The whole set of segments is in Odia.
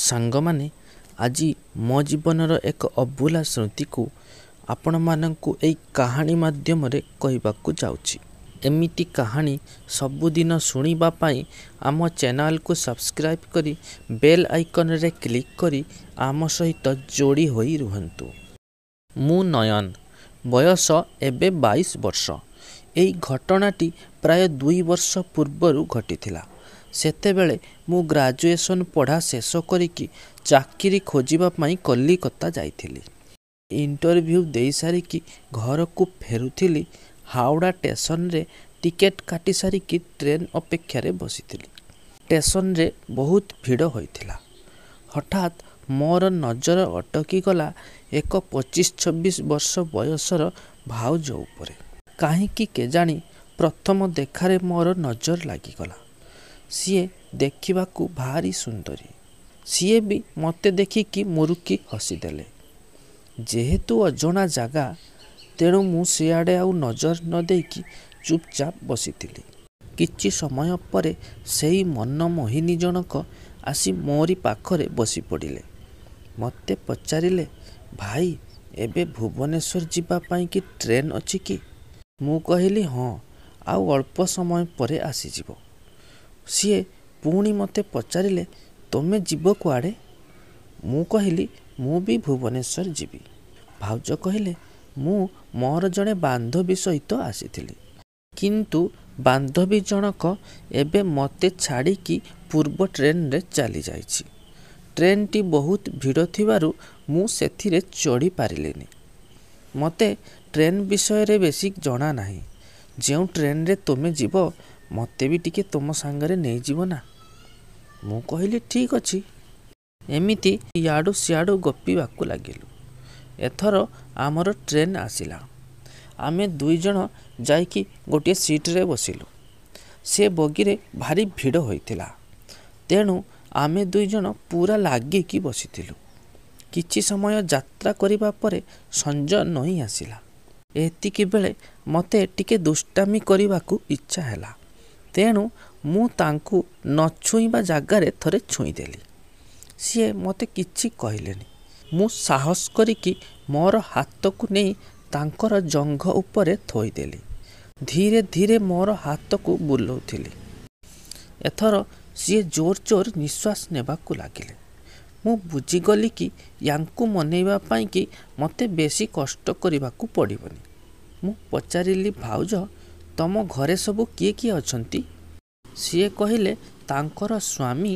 ସାଙ୍ଗମାନେ ଆଜି ମୋ ଜୀବନର ଏକ ଅଭୁଲା ସ୍ମୃତିକୁ ଆପଣମାନଙ୍କୁ ଏଇ କାହାଣୀ ମାଧ୍ୟମରେ କହିବାକୁ ଯାଉଛି ଏମିତି କାହାଣୀ ସବୁଦିନ ଶୁଣିବା ପାଇଁ ଆମ ଚ୍ୟାନେଲକୁ ସବସ୍କ୍ରାଇବ୍ କରି ବେଲ୍ ଆଇକନରେ କ୍ଲିକ୍ କରି ଆମ ସହିତ ଯୋଡ଼ି ହୋଇ ରୁହନ୍ତୁ ମୁଁ ନୟନ ବୟସ ଏବେ ବାଇଶ ବର୍ଷ ଏହି ଘଟଣାଟି ପ୍ରାୟ ଦୁଇ ବର୍ଷ ପୂର୍ବରୁ ଘଟିଥିଲା ସେତେବେଳେ ମୁଁ ଗ୍ରାଜୁଏସନ୍ ପଢ଼ା ଶେଷ କରିକି ଚାକିରି ଖୋଜିବା ପାଇଁ କଲିକତା ଯାଇଥିଲି ଇଣ୍ଟରଭ୍ୟୁ ଦେଇସାରିକି ଘରକୁ ଫେରୁଥିଲି ହାଓଡ଼ା ଷ୍ଟେସନରେ ଟିକେଟ୍ କାଟି ସାରିକି ଟ୍ରେନ୍ ଅପେକ୍ଷାରେ ବସିଥିଲି ଷ୍ଟେସନରେ ବହୁତ ଭିଡ଼ ହୋଇଥିଲା ହଠାତ୍ ମୋର ନଜର ଅଟକିଗଲା ଏକ ପଚିଶ ଛବିଶ ବର୍ଷ ବୟସର ଭାଉଜ ଉପରେ କାହିଁକି କେଜାଣି ପ୍ରଥମ ଦେଖାରେ ମୋର ନଜର ଲାଗିଗଲା ସିଏ ଦେଖିବାକୁ ଭାରି ସୁନ୍ଦରୀ ସିଏ ବି ମୋତେ ଦେଖିକି ମୁରୁକି ହସିଦେଲେ ଯେହେତୁ ଅଜଣା ଜାଗା ତେଣୁ ମୁଁ ସିଆଡ଼େ ଆଉ ନଜର ନ ଦେଇକି ଚୁପଚାପ ବସିଥିଲି କିଛି ସମୟ ପରେ ସେଇ ମନ ମୋହିନୀ ଜଣକ ଆସି ମୋରି ପାଖରେ ବସି ପଡ଼ିଲେ ମୋତେ ପଚାରିଲେ ଭାଇ ଏବେ ଭୁବନେଶ୍ୱର ଯିବା ପାଇଁ କି ଟ୍ରେନ୍ ଅଛି କି ମୁଁ କହିଲି ହଁ ଆଉ ଅଳ୍ପ ସମୟ ପରେ ଆସିଯିବ ସିଏ ପୁଣି ମୋତେ ପଚାରିଲେ ତୁମେ ଯିବ କୁଆଡ଼େ ମୁଁ କହିଲି ମୁଁ ବି ଭୁବନେଶ୍ୱର ଯିବି ଭାଉଜ କହିଲେ ମୁଁ ମୋର ଜଣେ ବାନ୍ଧବୀ ସହିତ ଆସିଥିଲି କିନ୍ତୁ ବାନ୍ଧବୀ ଜଣକ ଏବେ ମୋତେ ଛାଡ଼ିକି ପୂର୍ବ ଟ୍ରେନ୍ରେ ଚାଲିଯାଇଛି ଟ୍ରେନ୍ଟି ବହୁତ ଭିଡ଼ ଥିବାରୁ ମୁଁ ସେଥିରେ ଚଢ଼ିପାରିଲିନି ମୋତେ ଟ୍ରେନ୍ ବିଷୟରେ ବେଶି ଜଣା ନାହିଁ ଯେଉଁ ଟ୍ରେନ୍ରେ ତୁମେ ଯିବ ମୋତେ ବି ଟିକେ ତୁମ ସାଙ୍ଗରେ ନେଇଯିବ ନା ମୁଁ କହିଲି ଠିକ୍ ଅଛି ଏମିତି ଇଆଡ଼ୁ ସିଆଡ଼ୁ ଗପିବାକୁ ଲାଗିଲୁ ଏଥର ଆମର ଟ୍ରେନ୍ ଆସିଲା ଆମେ ଦୁଇ ଜଣ ଯାଇକି ଗୋଟିଏ ସିଟ୍ରେ ବସିଲୁ ସେ ବଗିରେ ଭାରି ଭିଡ଼ ହୋଇଥିଲା ତେଣୁ ଆମେ ଦୁଇ ଜଣ ପୁରା ଲାଗିକି ବସିଥିଲୁ କିଛି ସମୟ ଯାତ୍ରା କରିବା ପରେ ସଞ୍ଜ ନଈ ଆସିଲା ଏତିକି ବେଳେ ମୋତେ ଟିକେ ଦୁଷ୍ଟାମି କରିବାକୁ ଇଚ୍ଛା ହେଲା ତେଣୁ ମୁଁ ତାଙ୍କୁ ନ ଛୁଇଁବା ଜାଗାରେ ଥରେ ଛୁଇଁଦେଲି ସିଏ ମୋତେ କିଛି କହିଲେନି ମୁଁ ସାହସ କରିକି ମୋର ହାତକୁ ନେଇ ତାଙ୍କର ଜଙ୍ଘ ଉପରେ ଥୋଇଦେଲି ଧୀରେ ଧୀରେ ମୋର ହାତକୁ ବୁଲାଉଥିଲି ଏଥର ସିଏ ଜୋର ଜୋର ନିଶ୍ୱାସ ନେବାକୁ ଲାଗିଲେ ମୁଁ ବୁଝିଗଲି କି ୟାଙ୍କୁ ମନେଇବା ପାଇଁକି ମୋତେ ବେଶୀ କଷ୍ଟ କରିବାକୁ ପଡ଼ିବନି ମୁଁ ପଚାରିଲି ଭାଉଜ ତମ ଘରେ ସବୁ କିଏ କିଏ ଅଛନ୍ତି ସିଏ କହିଲେ ତାଙ୍କର ସ୍ୱାମୀ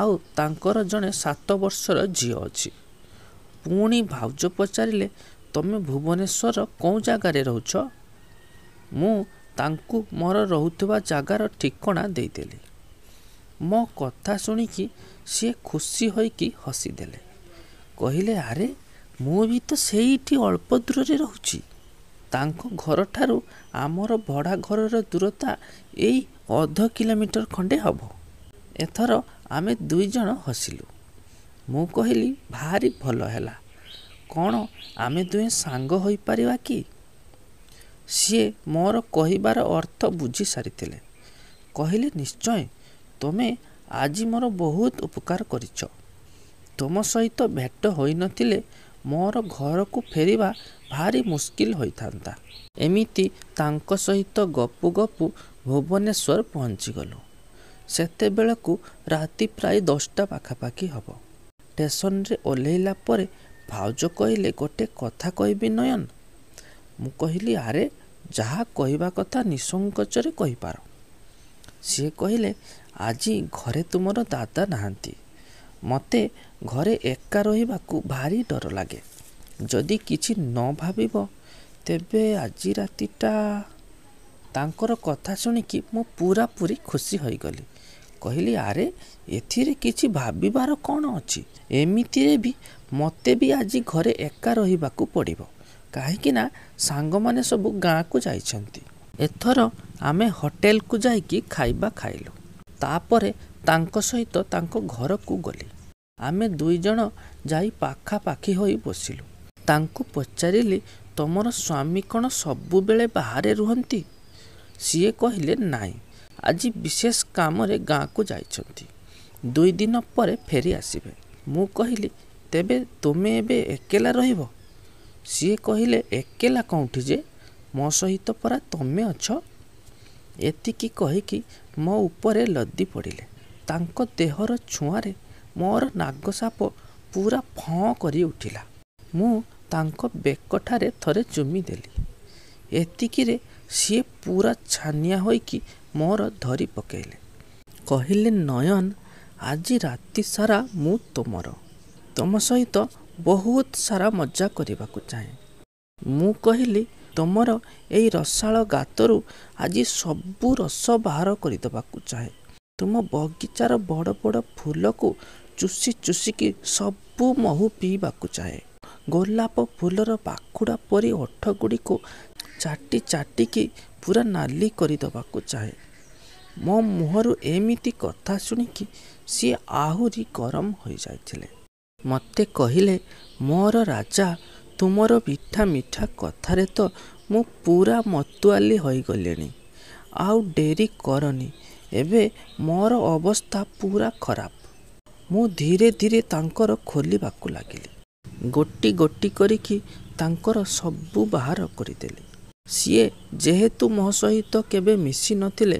ଆଉ ତାଙ୍କର ଜଣେ ସାତ ବର୍ଷର ଝିଅ ଅଛି ପୁଣି ଭାଉଜ ପଚାରିଲେ ତୁମେ ଭୁବନେଶ୍ୱର କେଉଁ ଜାଗାରେ ରହୁଛ ମୁଁ ତାଙ୍କୁ ମୋର ରହୁଥିବା ଜାଗାର ଠିକଣା ଦେଇଦେଲି ମୋ କଥା ଶୁଣିକି ସିଏ ଖୁସି ହୋଇକି ହସିଦେଲେ କହିଲେ ଆରେ ମୁଁ ବି ତ ସେଇଠି ଅଳ୍ପ ଦୂରରେ ରହୁଛି ତାଙ୍କ ଘରଠାରୁ ଆମର ଭଡ଼ା ଘରର ଦୂରତା ଏଇ ଅଧ କିଲୋମିଟର ଖଣ୍ଡେ ହେବ ଏଥର ଆମେ ଦୁଇ ଜଣ ହସିଲୁ ମୁଁ କହିଲି ଭାରି ଭଲ ହେଲା କ'ଣ ଆମେ ଦୁହେଁ ସାଙ୍ଗ ହୋଇପାରିବା କି ସିଏ ମୋର କହିବାର ଅର୍ଥ ବୁଝି ସାରିଥିଲେ କହିଲେ ନିଶ୍ଚୟ ତୁମେ ଆଜି ମୋର ବହୁତ ଉପକାର କରିଛ ତୁମ ସହିତ ଭେଟ ହୋଇନଥିଲେ ମୋର ଘରକୁ ଫେରିବା ଭାରି ମୁସ୍କିଲ ହୋଇଥାନ୍ତା ଏମିତି ତାଙ୍କ ସହିତ ଗପୁ ଗପୁ ଭୁବନେଶ୍ୱର ପହଞ୍ଚିଗଲୁ ସେତେବେଳକୁ ରାତି ପ୍ରାୟ ଦଶଟା ପାଖାପାଖି ହେବ ଷ୍ଟେସନରେ ଓହ୍ଲେଇଲା ପରେ ଭାଉଜ କହିଲେ ଗୋଟେ କଥା କହିବି ନୟନ ମୁଁ କହିଲି ଆରେ ଯାହା କହିବା କଥା ନିଃସଙ୍କୋଚରେ କହିପାର ସିଏ କହିଲେ ଆଜି ଘରେ ତୁମର ଦାଦା ନାହାନ୍ତି ମୋତେ ଘରେ ଏକା ରହିବାକୁ ଭାରି ଡର ଲାଗେ ଯଦି କିଛି ନ ଭାବିବ ତେବେ ଆଜି ରାତିଟା ତାଙ୍କର କଥା ଶୁଣିକି ମୁଁ ପୁରା ପୁରି ଖୁସି ହୋଇଗଲି କହିଲି ଆରେ ଏଥିରେ କିଛି ଭାବିବାର କ'ଣ ଅଛି ଏମିତିରେ ବି ମୋତେ ବି ଆଜି ଘରେ ଏକା ରହିବାକୁ ପଡ଼ିବ କାହିଁକିନା ସାଙ୍ଗମାନେ ସବୁ ଗାଁକୁ ଯାଇଛନ୍ତି ଏଥର ଆମେ ହୋଟେଲକୁ ଯାଇକି ଖାଇବା ଖାଇଲୁ ତାପରେ ତାଙ୍କ ସହିତ ତାଙ୍କ ଘରକୁ ଗଲି ଆମେ ଦୁଇଜଣ ଯାଇ ପାଖାପାଖି ହୋଇ ବସିଲୁ ତାଙ୍କୁ ପଚାରିଲି ତୁମର ସ୍ୱାମୀ କ'ଣ ସବୁବେଳେ ବାହାରେ ରୁହନ୍ତି ସିଏ କହିଲେ ନାଇଁ ଆଜି ବିଶେଷ କାମରେ ଗାଁକୁ ଯାଇଛନ୍ତି ଦୁଇ ଦିନ ପରେ ଫେରି ଆସିବେ ମୁଁ କହିଲି ତେବେ ତୁମେ ଏବେ ଏକେଲା ରହିବ ସିଏ କହିଲେ ଏକେଲା କେଉଁଠି ଯେ ମୋ ସହିତ ପରା ତୁମେ ଅଛ ଏତିକି କହିକି ମୋ ଉପରେ ଲଦି ପଡ଼ିଲେ ତାଙ୍କ ଦେହର ଛୁଆଁରେ ମୋର ନାଗ ସାପ ପୁରା ଫଁ କରି ଉଠିଲା ମୁଁ ତାଙ୍କ ବେକଠାରେ ଥରେ ଚୁମି ଦେଲି ଏତିକିରେ ସିଏ ପୁରା ଛାନିଆ ହୋଇକି ମୋର ଧରି ପକାଇଲେ କହିଲେ ନୟନ ଆଜି ରାତି ସାରା ମୁଁ ତୁମର ତୁମ ସହିତ ବହୁତ ସାରା ମଜା କରିବାକୁ ଚାହେଁ ମୁଁ କହିଲି ତୁମର ଏଇ ରସାଳ ଗାତରୁ ଆଜି ସବୁ ରସ ବାହାର କରିଦେବାକୁ ଚାହେଁ ତୁମ ବଗିଚାର ବଡ଼ ବଡ଼ ଫୁଲକୁ ଚୁଷି ଚୁଷିକି ସବୁ ମହୁ ପିଇବାକୁ ଚାହେଁ ଗୋଲାପ ଫୁଲର ପାଖୁଡ଼ା ପରି ଓଠଗୁଡ଼ିକୁ ଚାଟି ଚାଟିକି ପୁରା ନାଲି କରିଦେବାକୁ ଚାହେଁ ମୋ ମୁହଁରୁ ଏମିତି କଥା ଶୁଣିକି ସିଏ ଆହୁରି ଗରମ ହୋଇଯାଇଥିଲେ ମୋତେ କହିଲେ ମୋର ରାଜା ତୁମର ମିଠା ମିଠା କଥାରେ ତ ମୁଁ ପୁରା ମତୁଆଲି ହୋଇଗଲିଣି ଆଉ ଡେରି କରନି ଏବେ ମୋର ଅବସ୍ଥା ପୁରା ଖରାପ ମୁଁ ଧୀରେ ଧୀରେ ତାଙ୍କର ଖୋଲିବାକୁ ଲାଗିଲି ଗୋଟି ଗୋଟି କରିକି ତାଙ୍କର ସବୁ ବାହାର କରିଦେଲି ସିଏ ଯେହେତୁ ମୋ ସହିତ କେବେ ମିଶି ନଥିଲେ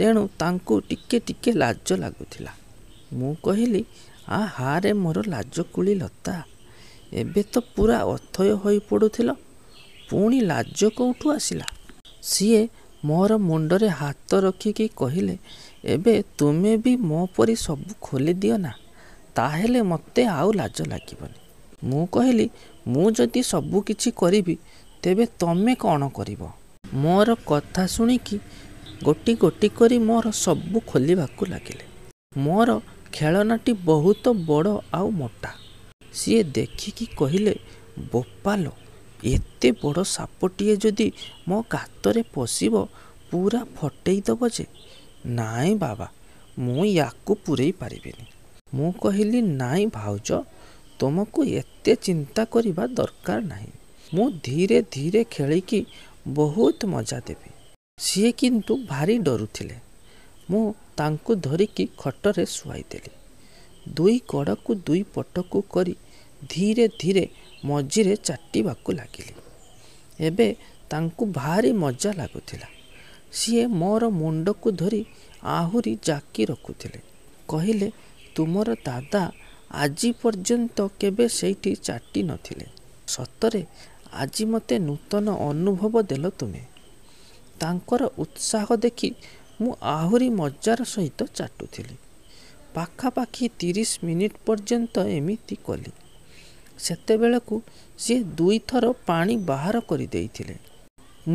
ତେଣୁ ତାଙ୍କୁ ଟିକେ ଟିକେ ଲାଜ ଲାଗୁଥିଲା ମୁଁ କହିଲି ଆ ହାରେ ମୋର ଲାଜ କୁଳି ଲତା ଏବେ ତ ପୁରା ଅଥୟ ହୋଇ ପଡ଼ୁଥିଲ ପୁଣି ଲାଜ କେଉଁଠୁ ଆସିଲା ସିଏ ମୋର ମୁଣ୍ଡରେ ହାତ ରଖିକି କହିଲେ ଏବେ ତୁମେ ବି ମୋ ପରି ସବୁ ଖୋଲିଦିଅ ନା ତାହେଲେ ମୋତେ ଆଉ ଲାଜ ଲାଗିବନି ମୁଁ କହିଲି ମୁଁ ଯଦି ସବୁକିଛି କରିବି ତେବେ ତମେ କ'ଣ କରିବ ମୋର କଥା ଶୁଣିକି ଗୋଟି ଗୋଟି କରି ମୋର ସବୁ ଖୋଲିବାକୁ ଲାଗିଲେ ମୋର ଖେଳନାଟି ବହୁତ ବଡ଼ ଆଉ ମୋଟା ସିଏ ଦେଖିକି କହିଲେ ବୋପାଲ ଏତେ ବଡ଼ ସାପଟିଏ ଯଦି ମୋ ଗାତରେ ପଶିବ ପୁରା ଫଟେଇ ଦେବ ଯେ ନାଇଁ ବାବା ମୁଁ ୟାକୁ ପୁରେଇ ପାରିବିନି ମୁଁ କହିଲି ନାଇଁ ଭାଉଜ ତୁମକୁ ଏତେ ଚିନ୍ତା କରିବା ଦରକାର ନାହିଁ ମୁଁ ଧୀରେ ଧୀରେ ଖେଳିକି ବହୁତ ମଜା ଦେବି ସିଏ କିନ୍ତୁ ଭାରି ଡରୁଥିଲେ ମୁଁ ତାଙ୍କୁ ଧରିକି ଖଟରେ ଶୁଆଇଦେଲି ଦୁଇ କଡ଼କୁ ଦୁଇ ପଟକୁ କରି ଧୀରେ ଧୀରେ ମଝିରେ ଚାଟିବାକୁ ଲାଗିଲି ଏବେ ତାଙ୍କୁ ଭାରି ମଜା ଲାଗୁଥିଲା ସିଏ ମୋର ମୁଣ୍ଡକୁ ଧରି ଆହୁରି ଜାକି ରଖୁଥିଲେ କହିଲେ ତୁମର ଦାଦା ଆଜି ପର୍ଯ୍ୟନ୍ତ କେବେ ସେଇଠି ଚାଟି ନଥିଲେ ସତରେ ଆଜି ମୋତେ ନୂତନ ଅନୁଭବ ଦେଲ ତୁମେ ତାଙ୍କର ଉତ୍ସାହ ଦେଖି ମୁଁ ଆହୁରି ମଜାର ସହିତ ଚାଟୁଥିଲି ପାଖାପାଖି ତିରିଶ ମିନିଟ୍ ପର୍ଯ୍ୟନ୍ତ ଏମିତି କଲି ସେତେବେଳକୁ ସିଏ ଦୁଇଥର ପାଣି ବାହାର କରିଦେଇଥିଲେ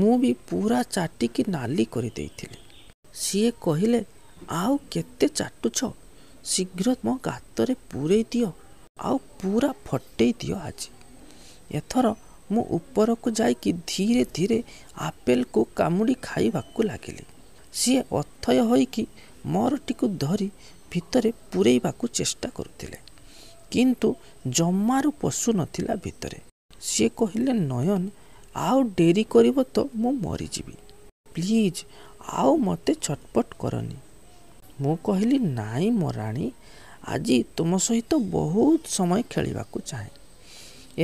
ମୁଁ ବି ପୁରା ଚାଟିକି ନାଲି କରିଦେଇଥିଲି ସିଏ କହିଲେ ଆଉ କେତେ ଚାଟୁଛ ଶୀଘ୍ର ମୋ ଗାତରେ ପୁରେଇ ଦିଅ ଆଉ ପୁରା ଫଟେଇ ଦିଅ ଆଜି ଏଥର ମୁଁ ଉପରକୁ ଯାଇକି ଧୀରେ ଧୀରେ ଆପେଲକୁ କାମୁଡ଼ି ଖାଇବାକୁ ଲାଗିଲି ସିଏ ଅଥୟ ହୋଇକି ମୋରଟିକୁ ଧରି ଭିତରେ ପୁରେଇବାକୁ ଚେଷ୍ଟା କରୁଥିଲେ କିନ୍ତୁ ଜମାରୁ ପଶୁ ନଥିଲା ଭିତରେ ସିଏ କହିଲେ ନୟନ ଆଉ ଡେରି କରିବ ତ ମୁଁ ମରିଯିବି ପ୍ଲିଜ୍ ଆଉ ମୋତେ ଛଟପଟ କରନି ମୁଁ କହିଲି ନାଇଁ ମୋ ରାଣୀ ଆଜି ତୁମ ସହିତ ବହୁତ ସମୟ ଖେଳିବାକୁ ଚାହେଁ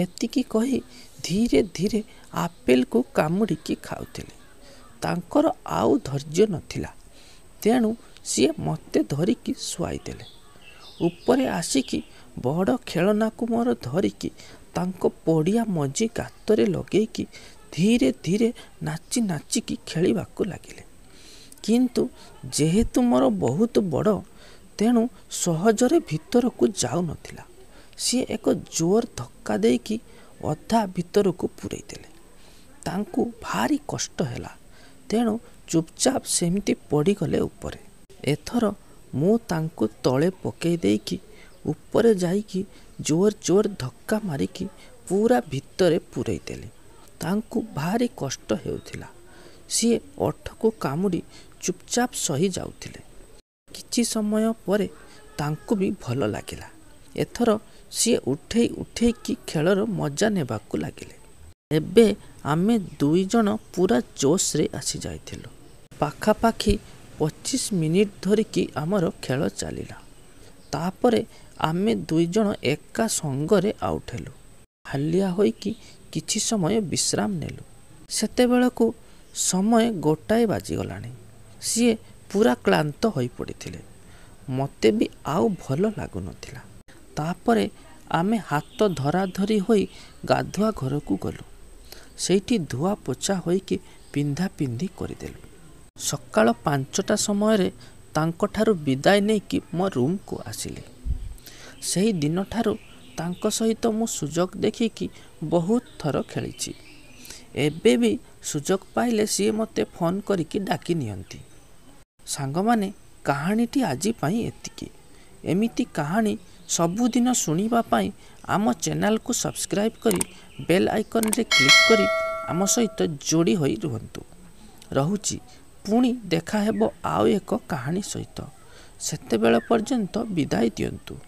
ଏତିକି କହି ଧୀରେ ଧୀରେ ଆପେଲକୁ କାମୁଡ଼ିକି ଖାଉଥିଲେ ତାଙ୍କର ଆଉ ଧୈର୍ଯ୍ୟ ନଥିଲା ତେଣୁ ସିଏ ମୋତେ ଧରିକି ଶୁଆଇ ଦେଲେ ଉପରେ ଆସିକି ବଡ଼ ଖେଳନାକୁ ମୋର ଧରିକି ତାଙ୍କ ପଡ଼ିଆ ମଞ୍ଜି ଗାତରେ ଲଗେଇକି ଧୀରେ ଧୀରେ ନାଚି ନାଚିକି ଖେଳିବାକୁ ଲାଗିଲେ କିନ୍ତୁ ଯେହେତୁ ମୋର ବହୁତ ବଡ଼ ତେଣୁ ସହଜରେ ଭିତରକୁ ଯାଉନଥିଲା ସିଏ ଏକ ଜୋର ଧକ୍କା ଦେଇକି ଅଧା ଭିତରକୁ ପୁରେଇଦେଲେ ତାଙ୍କୁ ଭାରି କଷ୍ଟ ହେଲା ତେଣୁ ଚୁପଚାପ ସେମିତି ପଡ଼ିଗଲେ ଉପରେ ଏଥର ମୁଁ ତାଙ୍କୁ ତଳେ ପକାଇ ଦେଇକି ଉପରେ ଯାଇକି ଜୋର ଜୋର ଧକ୍କା ମାରିକି ପୁରା ଭିତରେ ପୁରେଇଦେଲି ତାଙ୍କୁ ଭାରି କଷ୍ଟ ହେଉଥିଲା ସିଏ ଅଠକୁ କାମୁଡ଼ି ଚୁପଚାପ ସହି ଯାଉଥିଲେ କିଛି ସମୟ ପରେ ତାଙ୍କୁ ବି ଭଲ ଲାଗିଲା ଏଥର ସିଏ ଉଠେଇ ଉଠେଇକି ଖେଳର ମଜା ନେବାକୁ ଲାଗିଲେ ଏବେ ଆମେ ଦୁଇ ଜଣ ପୁରା ଜୋସ୍ରେ ଆସିଯାଇଥିଲୁ ପାଖାପାଖି ପଚିଶ ମିନିଟ୍ ଧରିକି ଆମର ଖେଳ ଚାଲିଲା ତାପରେ ଆମେ ଦୁଇ ଜଣ ଏକା ସଙ୍ଗରେ ଆଉଟ୍ ହେଲୁ ହାଲିଆ ହୋଇକି କିଛି ସମୟ ବିଶ୍ରାମ ନେଲୁ ସେତେବେଳକୁ ସମୟ ଗୋଟାଏ ବାଜିଗଲାଣି ସିଏ ପୁରା କ୍ଳାନ୍ତ ହୋଇପଡ଼ିଥିଲେ ମୋତେ ବି ଆଉ ଭଲ ଲାଗୁନଥିଲା ତାପରେ ଆମେ ହାତ ଧରାଧରି ହୋଇ ଗାଧୁଆ ଘରକୁ ଗଲୁ ସେଇଠି ଧୁଆ ପୋଛା ହୋଇକି ପିନ୍ଧି କରିଦେଲୁ ସକାଳ ପାଞ୍ଚଟା ସମୟରେ ତାଙ୍କଠାରୁ ବିଦାୟ ନେଇକି ମୋ ରୁମ୍କୁ ଆସିଲି ସେହି ଦିନଠାରୁ ତାଙ୍କ ସହିତ ମୁଁ ସୁଯୋଗ ଦେଖିକି ବହୁତ ଥର ଖେଳିଛି ଏବେ ବି ସୁଯୋଗ ପାଇଲେ ସିଏ ମୋତେ ଫୋନ୍ କରିକି ଡାକି ନିଅନ୍ତି ସାଙ୍ଗମାନେ କାହାଣୀଟି ଆଜି ପାଇଁ ଏତିକି ଏମିତି କାହାଣୀ ସବୁଦିନ ଶୁଣିବା ପାଇଁ ଆମ ଚ୍ୟାନେଲକୁ ସବସ୍କ୍ରାଇବ୍ କରି ବେଲ୍ ଆଇକନ୍ରେ କ୍ଲିକ୍ କରି ଆମ ସହିତ ଯୋଡ଼ି ହୋଇ ରୁହନ୍ତୁ ରହୁଛି ପୁଣି ଦେଖାହେବ ଆଉ ଏକ କାହାଣୀ ସହିତ ସେତେବେଳ ପର୍ଯ୍ୟନ୍ତ ବିଦାୟ ଦିଅନ୍ତୁ